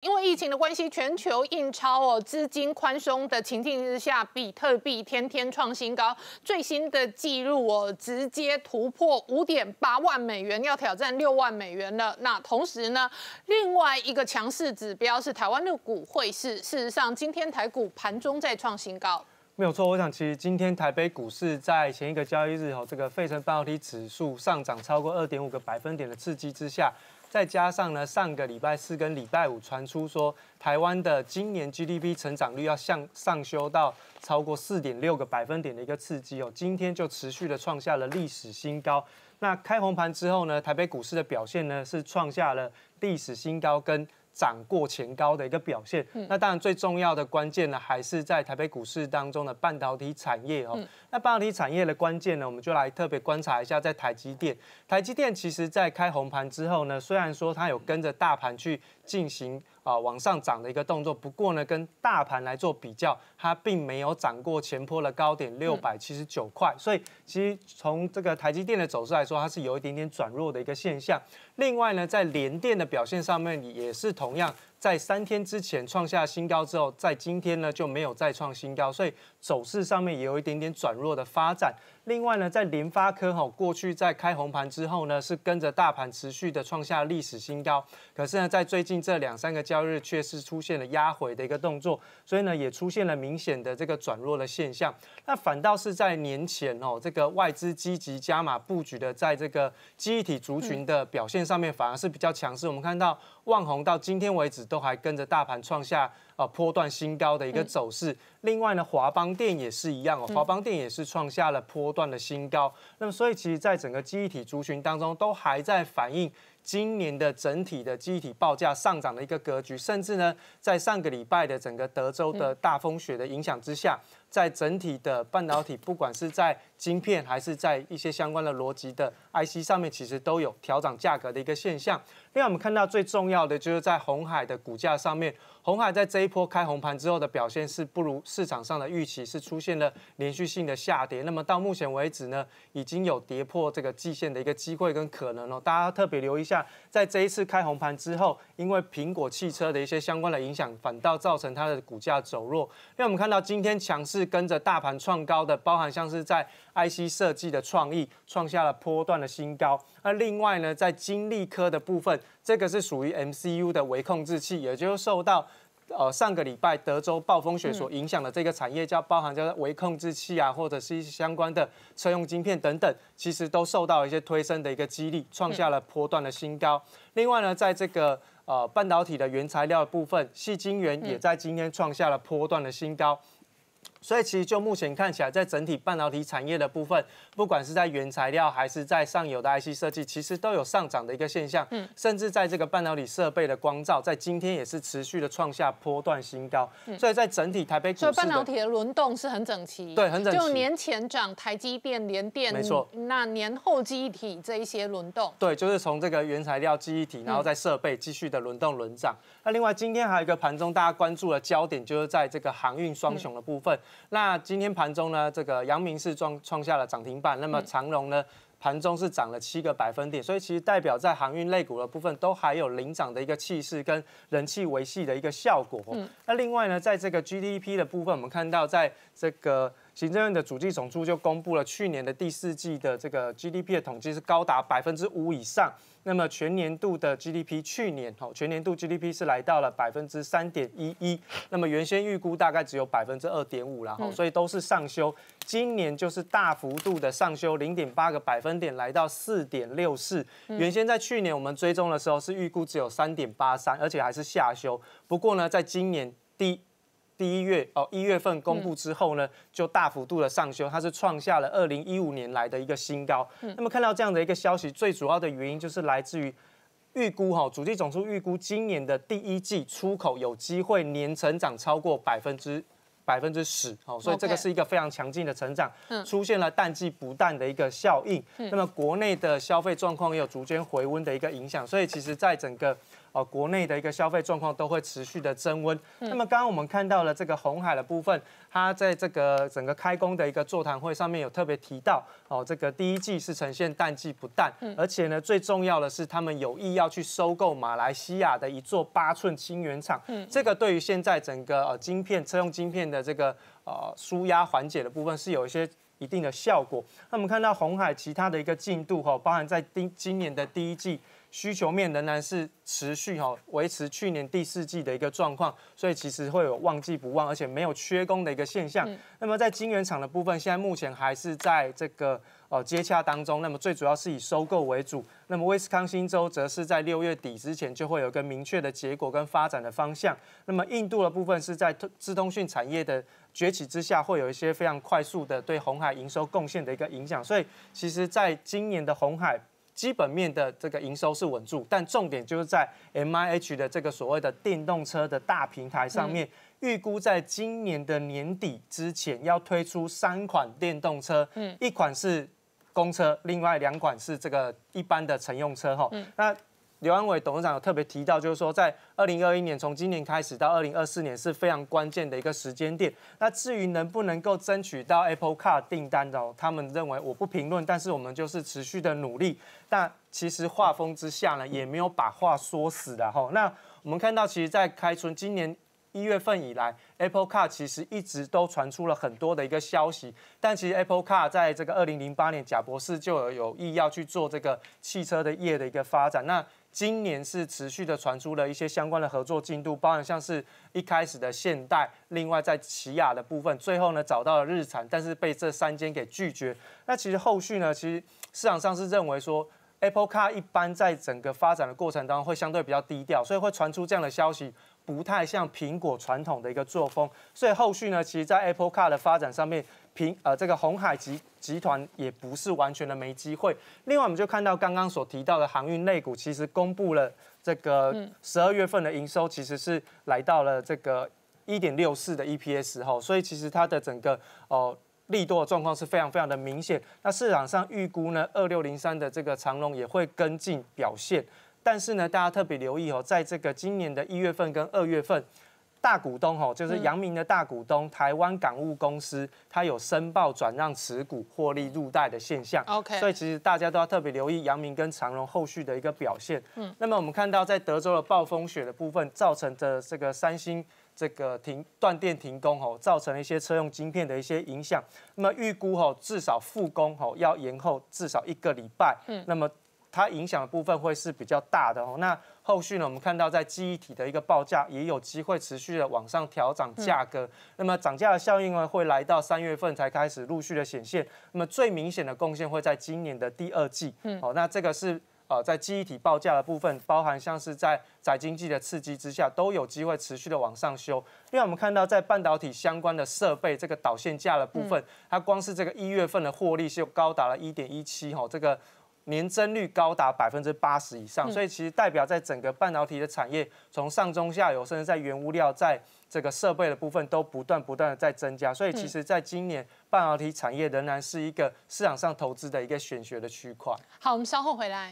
因为疫情的关系，全球印钞哦，资金宽松的情境之下，比特币天天创新高，最新的记录哦，直接突破五点八万美元，要挑战六万美元了。那同时呢，另外一个强势指标是台湾的股汇市，事实上，今天台股盘中再创新高。没有错，我想其实今天台北股市在前一个交易日哦，这个费城半导体指数上涨超过二点五个百分点的刺激之下。再加上呢，上个礼拜四跟礼拜五传出说，台湾的今年 GDP 成长率要向上修到超过四点六个百分点的一个刺激哦，今天就持续的创下了历史新高。那开红盘之后呢，台北股市的表现呢是创下了历史新高跟。涨过前高的一个表现，那当然最重要的关键呢，还是在台北股市当中的半导体产业哦。那半导体产业的关键呢，我们就来特别观察一下，在台积电。台积电其实在开红盘之后呢，虽然说它有跟着大盘去进行。啊，往上涨的一个动作。不过呢，跟大盘来做比较，它并没有涨过前坡的高点六百七十九块。所以，其实从这个台积电的走势来说，它是有一点点转弱的一个现象。另外呢，在联电的表现上面，也是同样。在三天之前创下新高之后，在今天呢就没有再创新高，所以走势上面也有一点点转弱的发展。另外呢，在联发科哈过去在开红盘之后呢，是跟着大盘持续的创下历史新高。可是呢，在最近这两三个交易日却是出现了压回的一个动作，所以呢也出现了明显的这个转弱的现象。那反倒是在年前哦，这个外资积极加码布局的，在这个集体族群的表现上面反而是比较强势。我们看到。万虹到今天为止都还跟着大盘创下。啊，波段新高的一个走势。另外呢，华邦电也是一样哦，华邦电也是创下了波段的新高。那么，所以其实在整个基体族群当中，都还在反映今年的整体的机体报价上涨的一个格局。甚至呢，在上个礼拜的整个德州的大风雪的影响之下，在整体的半导体，不管是在晶片还是在一些相关的逻辑的 IC 上面，其实都有调涨价格的一个现象。另外，我们看到最重要的就是在红海的股价上面。红海在这一波开红盘之后的表现是不如市场上的预期，是出现了连续性的下跌。那么到目前为止呢，已经有跌破这个季线的一个机会跟可能了。大家特别留意一下，在这一次开红盘之后，因为苹果汽车的一些相关的影响，反倒造成它的股价走弱。因为我们看到今天强势跟着大盘创高的，包含像是在 IC 设计的创意创下了波段的新高。那另外呢，在金利科的部分，这个是属于 MCU 的微控制器，也就是受到呃，上个礼拜德州暴风雪所影响的这个产业，叫包含叫做微控制器啊，或者是一些相关的车用晶片等等，其实都受到一些推升的一个激励，创下了波段的新高。另外呢，在这个呃半导体的原材料部分，细晶圆也在今天创下了波段的新高。所以其实就目前看起来，在整体半导体产业的部分，不管是在原材料还是在上游的 IC 设计，其实都有上涨的一个现象。嗯，甚至在这个半导体设备的光照，在今天也是持续的创下波段新高。嗯，所以在整体台北股市所以半导体的轮动是很整齐，对，很整齐。就年前涨台积电、联电，没错。那年后忆体这一些轮动，对，就是从这个原材料忆体，然后在设备继续的轮动轮涨。那另外今天还有一个盘中大家关注的焦点，就是在这个航运双雄的部分。那今天盘中呢，这个阳明是创创下了涨停板，那么长荣呢盘中是涨了七个百分点，所以其实代表在航运类股的部分都还有领涨的一个气势跟人气维系的一个效果。那另外呢，在这个 GDP 的部分，我们看到在这个。行政院的主计总处就公布了去年的第四季的这个 GDP 的统计是高达百分之五以上，那么全年度的 GDP 去年吼全年度 GDP 是来到了百分之三点一一，那么原先预估大概只有百分之二点五啦吼，所以都是上修，今年就是大幅度的上修零点八个百分点来到四点六四，原先在去年我们追踪的时候是预估只有三点八三，而且还是下修，不过呢在今年第第一月哦，一月份公布之后呢，就大幅度的上修，它是创下了二零一五年来的一个新高。那么看到这样的一个消息，最主要的原因就是来自于预估哈，主机总数预估今年的第一季出口有机会年成长超过百分之百分之十，好，所以这个是一个非常强劲的成长，出现了淡季不淡的一个效应。那么国内的消费状况也有逐渐回温的一个影响，所以其实在整个。哦，国内的一个消费状况都会持续的增温。那么刚刚我们看到了这个红海的部分，它在这个整个开工的一个座谈会上面有特别提到，哦，这个第一季是呈现淡季不淡，而且呢，最重要的是他们有意要去收购马来西亚的一座八寸晶圆厂。嗯，这个对于现在整个呃晶片车用晶片的这个呃输压缓解的部分是有一些一定的效果。那我们看到红海其他的一个进度哈，包含在今今年的第一季。需求面仍然是持续哈维持去年第四季的一个状况，所以其实会有旺季不旺，而且没有缺工的一个现象。那么在晶圆厂的部分，现在目前还是在这个呃接洽当中。那么最主要是以收购为主。那么威斯康星州则是在六月底之前就会有一个明确的结果跟发展的方向。那么印度的部分是在通资通讯产业的崛起之下，会有一些非常快速的对红海营收贡献的一个影响。所以其实在今年的红海。基本面的这个营收是稳住，但重点就是在 M I H 的这个所谓的电动车的大平台上面，预估在今年的年底之前要推出三款电动车，嗯，一款是公车，另外两款是这个一般的乘用车哈，嗯，那。刘安伟董事长有特别提到，就是说在二零二一年，从今年开始到二零二四年是非常关键的一个时间点。那至于能不能够争取到 Apple Car 订单的，他们认为我不评论，但是我们就是持续的努力。但其实画风之下呢，也没有把话说死的哈。那我们看到，其实，在开春今年一月份以来，Apple Car 其实一直都传出了很多的一个消息。但其实 Apple Car 在这个二零零八年，贾博士就有有意要去做这个汽车的业的一个发展。那今年是持续的传出了一些相关的合作进度，包含像是一开始的现代，另外在起亚的部分，最后呢找到了日产，但是被这三间给拒绝。那其实后续呢，其实市场上是认为说 Apple Car 一般在整个发展的过程当中会相对比较低调，所以会传出这样的消息，不太像苹果传统的一个作风。所以后续呢，其实，在 Apple Car 的发展上面。平呃，这个红海集集团也不是完全的没机会。另外，我们就看到刚刚所提到的航运类股，其实公布了这个十二月份的营收，其实是来到了这个一点六四的 EPS 哈，所以其实它的整个哦力度状况是非常非常的明显。那市场上预估呢，二六零三的这个长龙也会跟进表现，但是呢，大家特别留意哦，在这个今年的一月份跟二月份。大股东吼，就是阳明的大股东台湾港务公司，它有申报转让持股获利入袋的现象。OK，所以其实大家都要特别留意阳明跟长荣后续的一个表现。嗯，那么我们看到在德州的暴风雪的部分造成的这个三星这个停断电停工吼，造成了一些车用晶片的一些影响。那么预估吼，至少复工吼要延后至少一个礼拜。嗯，那么。它影响的部分会是比较大的哦。那后续呢，我们看到在记忆体的一个报价也有机会持续的往上调涨价格。那么涨价的效应呢，会来到三月份才开始陆续的显现。那么最明显的贡献会在今年的第二季。哦，那这个是呃，在记忆体报价的部分，包含像是在宅经济的刺激之下，都有机会持续的往上修。因外，我们看到在半导体相关的设备这个导线价的部分，它光是这个一月份的获利就高达了一点一七吼，这个。年增率高达百分之八十以上，所以其实代表在整个半导体的产业，从上中下游，甚至在原物料，在这个设备的部分，都不断不断的在增加。所以其实，在今年半导体产业仍然是一个市场上投资的一个选学的区块。好，我们稍后回来。